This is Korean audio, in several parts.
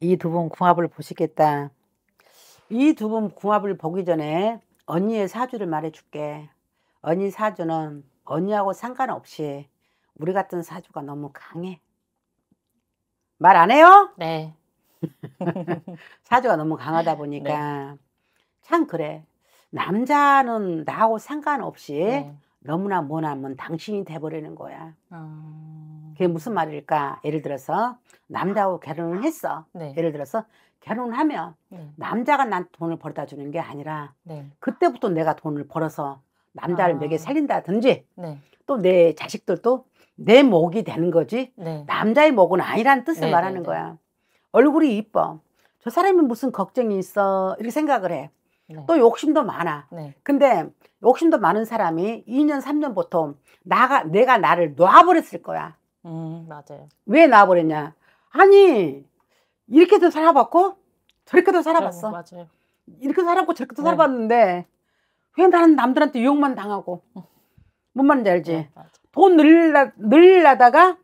이 두 분 궁합을 보시겠다. 이 두 분 궁합을 보기 전에 언니의 사주를 말해줄게. 언니 사주는 언니하고 상관없이 우리 같은 사주가 너무 강해. 말 안 해요? 네. 사주가 너무 강하다 보니까 네. 참 그래. 남자는 나하고 상관없이 네. 너무나 뭐나면 당신이 돼버리는 거야. 음... 그게 무슨 말일까? 예를 들어서 남자하고 결혼을 했어. 네. 예를 들어서 결혼하면 을 네. 남자가 난 돈을 벌다 주는 게 아니라 네. 그때부터 내가 돈을 벌어서 남자를 아. 먹여 살린다든지 네. 또내 자식들도 내 목이 되는 거지 네. 남자의 목은 아니라는 뜻을 네, 말하는 거야. 얼굴이 이뻐. 저 사람이 무슨 걱정이 있어 이렇게 생각을 해. 네. 또 욕심도 많아. 네. 근데 욕심도 많은 사람이 2년, 3년 보통 나가 내가 나를 놔버렸을 거야. 음, 맞아요. 왜 나와버렸냐? 아니 이렇게도 살아봤고 저렇게도 네, 살아봤어. 맞아요. 이렇게 살았고 저렇게도 네. 살아봤는데 왜 나는 남들한테 유혹만 당하고 뭔 말인지 알지? 네, 돈 늘려, 늘리다가내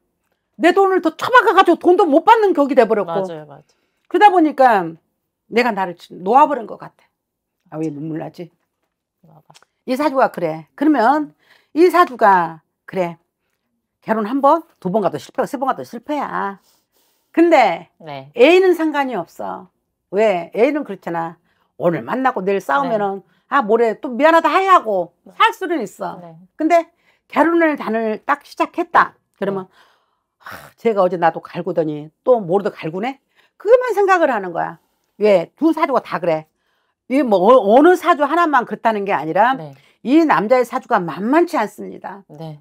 돈을 더 처박아가지고 돈도 못 받는 격이 돼버렸고 맞아요, 맞아요. 그러다 보니까 내가 나를 놓아버린 것 같아. 아, 왜 눈물 나지? 이 사주가 그래. 그러면 이 사주가 그래. 결혼 한 번, 두 번 가도 실패고 세 번 가도 실패야. 근데 네. 애인은 상관이 없어. 왜? 애인은 그렇잖아. 오늘 만나고 내일 싸우면은 네. 아 모레 또 미안하다 하야고 할 수는 있어. 네. 근데 결혼을 단을 딱 시작했다. 그러면 네. 아, 제가 어제 나도 갈구더니 또 모르도 갈구네. 그것만 생각을 하는 거야. 왜? 두 사주가 다 그래. 이 뭐 어, 어느 사주 하나만 그렇다는 게 아니라 네. 이 남자의 사주가 만만치 않습니다. 네.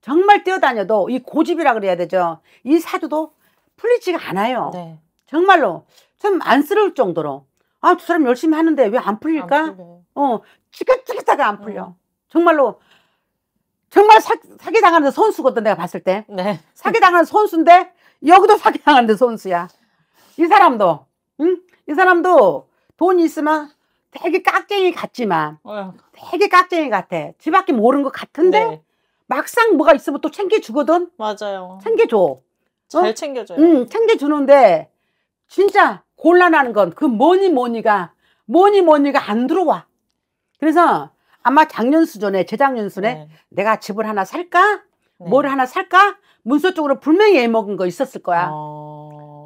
정말 뛰어다녀도 이 고집이라 그래야 되죠. 이 사주도 풀리지가 않아요. 네. 정말로 참 안쓰러울 정도로 아두 사람 열심히 하는데 왜 안 풀릴까? 안어 찌긋찌긋하게 안 풀려. 음. 정말로 정말 사, 사기 당하는 선수거든 내가 봤을 때. 네. 사기 당하는 선수인데 여기도 사기 당하는 선수야. 이 사람도 응? 이 사람도 돈이 있으면 되게 깍쟁이 같지만 어휴. 되게 깍쟁이 같아. 집밖에 모르는 것 같은데 네. 막상 뭐가 있으면 또 챙겨주거든? 맞아요. 챙겨줘. 잘 어? 챙겨줘요. 응, 챙겨주는데, 진짜 곤란한 건 그 뭐니 뭐니가, 뭐니 뭐니가 안 들어와. 그래서 아마 작년 수전에, 재작년 수전에 네. 내가 집을 하나 살까? 네. 뭘 하나 살까? 문서 쪽으로 분명히 애먹은 거 있었을 거야. 어...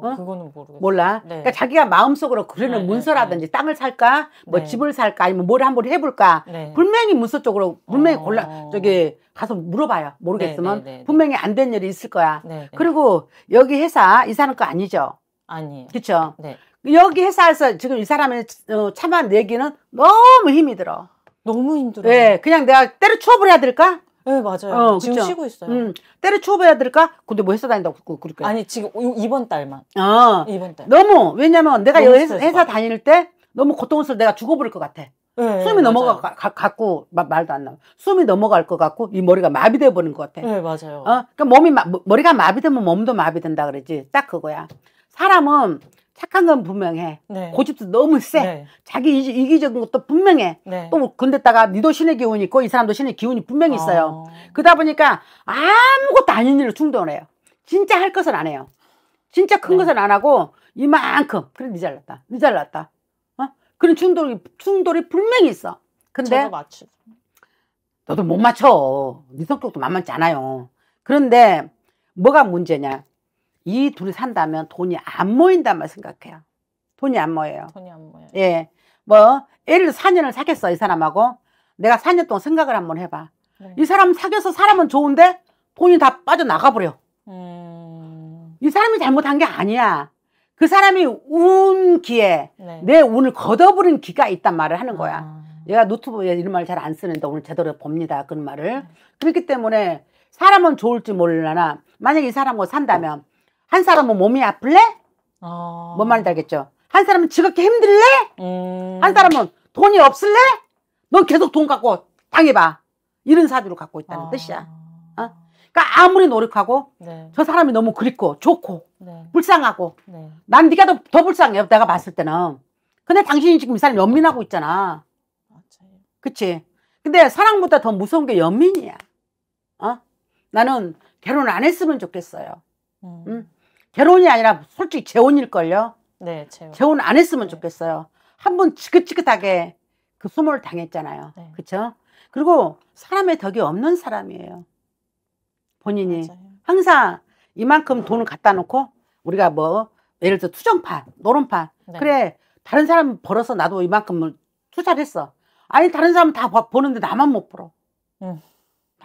어? 그거는 모르겠어 몰라. 네. 그러니까 자기가 마음속으로 그러는 네, 문서라든지 네, 네, 땅을 살까, 뭐 네. 집을 살까, 아니면 뭘 한 번 해볼까. 네. 분명히 문서 쪽으로 분명히 어... 골라 저기 가서 물어봐요. 모르겠으면 분명히 안 된 일이 있을 거야. 그리고 여기 회사 이 사람 거 아니죠? 아니에요. 그쵸죠 여기 회사에서 지금 이 사람의 어, 참아 내기는 너무 힘이 들어. 너무 힘들어. 네, 그냥 내가 때려 추업을 해야 될까? 네 맞아요. 어, 지금 그쵸? 쉬고 있어요. 음, 때려 치워봐야 될까? 근데 뭐 회사 다닌다고 그렇게. 아니 지금 이번 달만. 어. 이번 달. 너무 왜냐면 내가 너무 회사, 회사 다닐 때 너무 고통스러워 내가 죽어버릴 것 같아. 네, 숨이 넘어가 갖고 마- 말도 안 나와. 숨이 넘어갈 것 같고 이 머리가 마비되어 버리는 것 같아. 네 맞아요. 어, 그러니까 몸이 마- 머리가 마비되면 몸도 마비된다 그러지. 딱 그거야. 사람은 착한 건 분명해. 네. 고집도 너무 세. 네. 자기 이기, 적인 것도 분명해. 네. 또건댔다가 니도 신의 기운이 있고 이 사람도 신의 기운이 분명히 있어요. 어... 그러다 보니까 아무것도 아닌 일을 충돌해요. 진짜 할 것은 안 해요. 진짜 큰 네. 것은 안 하고 이만큼 그래 니 잘났다. 니 잘났다. 어? 그런 충돌이 충돌이 분명히 있어. 근데 너도 못 맞춰. 니 성격도 만만치 않아요. 그런데 뭐가 문제냐? 이 둘이 산다면 돈이 안 모인다만 생각해요. 돈이 안 모여요. 돈이 안 모여요. 예. 뭐, 애를들 4년을 사겠어이 사람하고. 내가 4년 동안 생각을 한번 해봐. 네. 이 사람 사겨서 사람은 좋은데 돈이 다 빠져나가버려. 음... 이 사람이 잘못한 게 아니야. 그 사람이 운 기에 네. 내 운을 걷어버린 기가 있단 말을 하는 거야. 아... 얘가 노트북에 이런 말 잘 안 쓰는데 오늘 제대로 봅니다. 그런 말을. 네. 그렇기 때문에 사람은 좋을지 몰라나 만약에 이 사람과 산다면 한 사람은 몸이 아플래? 어... 뭔 말인지 알겠죠? 한 사람은 지겹게 힘들래? 음... 한 사람은 돈이 없을래? 넌 계속 돈 갖고 당해봐. 이런 사주를 갖고 있다는 어... 뜻이야. 어? 그러니까 아무리 노력하고 네. 저 사람이 너무 그립고 좋고 네. 불쌍하고 네. 난 네가 더, 더 불쌍해 내가 봤을 때는 근데 당신이 지금 이 사람 연민하고 있잖아 그치 근데 사랑보다 더 무서운 게 연민이야 어? 나는 결혼 안 했으면 좋겠어요 음. 응? 결혼이 아니라 솔직히 재혼일걸요? 네, 재혼. 재혼 안 했으면 네. 좋겠어요. 한 번 지긋지긋하게 그 수모를 당했잖아요. 네. 그쵸 그리고 사람의 덕이 없는 사람이에요. 본인이 맞아요. 항상 이만큼 네. 돈을 갖다 놓고 우리가 뭐 예를 들어 투정파, 노름파 네. 그래 다른 사람 벌어서 나도 이만큼을 투자를 했어. 아니 다른 사람 다 버는데 나만 못 벌어. 음.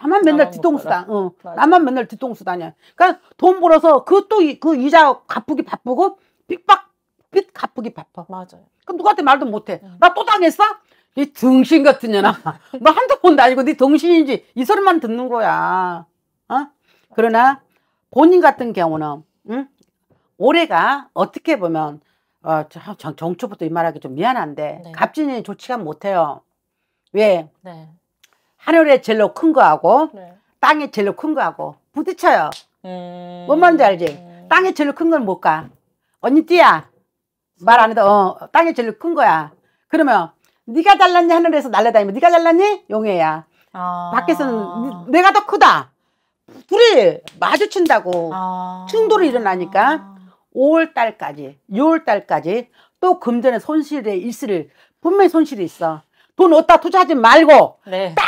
나만 맨날 뒤통수 다, 어. 맞아. 나만 맨날 뒤통수 다녀. 그니까돈 그러니까 벌어서 그또그 그 이자 갚으기 바쁘고 빚박 빚 갚으기 바빠. 맞아 그럼 누구한테 말도 못해. 응. 음. 나또 당했어? 이 등신 같은 년아. 너 한두 번도 아니고 네 등신인지 이 소리만 듣는 거야. 어? 그러나 본인 같은 경우는 응? 올해가 어떻게 보면 어, 정, 정초부터 이 말하기 좀 미안한데 네. 갑진이 조치가 못해요. 왜? 네. 하늘에 젤로 큰 거하고 네. 땅에 젤로 큰 거하고 부딪혀요. 음... 뭔 말인지 알지? 땅에 젤로 큰건못까 언니 띠야. 말 안 해도 어, 땅에 젤로 큰 거야. 그러면 네가 잘났니 하늘에서 날아다니면 네가 잘났니 용해야. 아... 밖에서는 네, 내가 더 크다. 둘이 마주친다고 아... 충돌이 일어나니까 5월 달까지, 6월 달까지 또 금전의 손실의 일시를 분명히 손실이 있어. 돈 어디다 투자하지 말고 네. 딱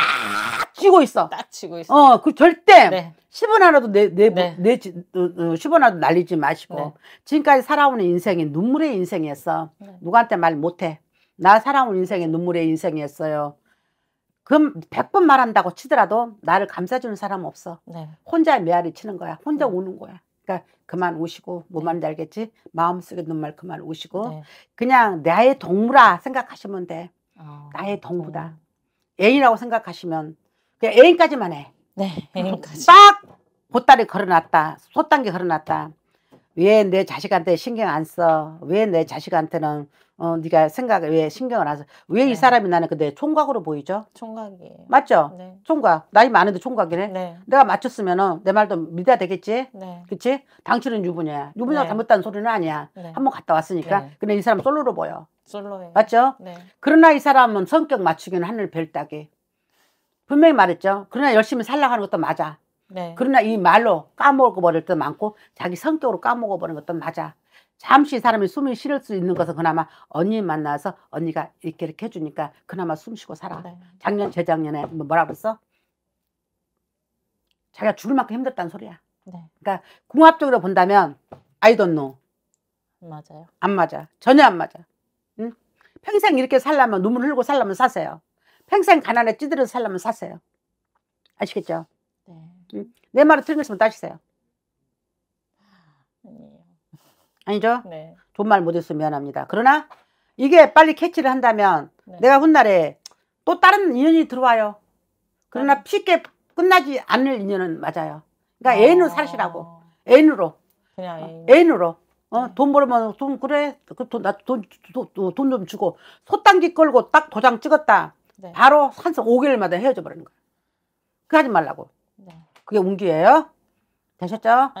쥐고 있어. 딱 쥐고 있어. 어, 그 절대 네. 10원 하나도 내, 내, 네. 내, 어, 10원 어, 하나도 날리지 마시고. 네. 지금까지 살아오는 인생이 눈물의 인생이었어. 네. 누구한테 말 못해. 나 살아온 인생이 눈물의 인생이었어요. 그럼 100번 말한다고 치더라도 나를 감싸주는 사람 없어. 네. 혼자 메아리 치는 거야. 혼자 네. 우는 거야. 그러니까 그만 우시고 뭐만인 알겠지? 마음속에 눈말 그만 우시고 그냥 나의 동무라 생각하시면 돼. 어, 나의 동무다. 애인이라고 생각하시면 그냥 애인까지만 해. 네, 애인까지. 딱 보따리 걸어놨다, 솥단기 걸어놨다. 왜내 자식한테 신경 안 써? 왜 내 자식한테는 어 네가 생각을 왜 신경을 안 써? 왜이 네. 사람이 나는 근데 그 총각으로 보이죠? 총각이에요. 맞죠? 네. 총각. 나이 많은데 총각이네. 네. 내가 맞췄으면은 내 말도 믿어야 되겠지? 네. 그치? 당신은 유부녀야. 유부녀가 네. 잘못된 소리는 아니야. 네. 한번 갔다 왔으니까. 네. 근데 이 사람 솔로로 보여. 솔로예요. 맞죠? 그러나 이 사람은 성격 맞추기는 하늘 별 따기. 분명히 말했죠. 그러나 열심히 살라고 하는 것도 맞아. 네. 그러나 이 말로 까먹어 버릴 때도 많고 자기 성격으로 까먹어 버리는 것도 맞아. 잠시 사람이 숨을 쉬를 수 있는 것은 그나마 언니 만나서 언니가 이렇게 이렇게 해주니까 그나마 숨 쉬고 살아. 네. 작년 재작년에 뭐 뭐라 그랬어? 자기가 죽을 만큼 힘들다는 소리야. 네. 그러니까 궁합적으로 본다면 I don't know. 맞아요. 안 맞아. 전혀 안 맞아. 응? 평생 이렇게 살라면 눈물 흘리고 살라면 사세요. 평생 가난에 찌들어서 살라면 사세요. 아시겠죠? 네. 내 말을 틀린 것이면 따지세요. 아니죠? 네. 존말 못했으면 미안합니다. 그러나 이게 빨리 캐치를 한다면 네. 내가 훗날에 또 다른 인연이 들어와요. 그러나 네. 쉽게 끝나지 않을 인연은 맞아요. 그러니까 아... 애인으로 살시라고. 애인으로. 그냥 어, 애인. 으로 어, 네. 돈 벌면 돈 그래. 그 돈돈돈 좀 주고 소단기 걸고 딱 도장 찍었다. 네. 바로 산 5개월 마다 헤어져 버리는 거야. 그 하지 말라고. 네. 그게 운기예요? 되셨죠?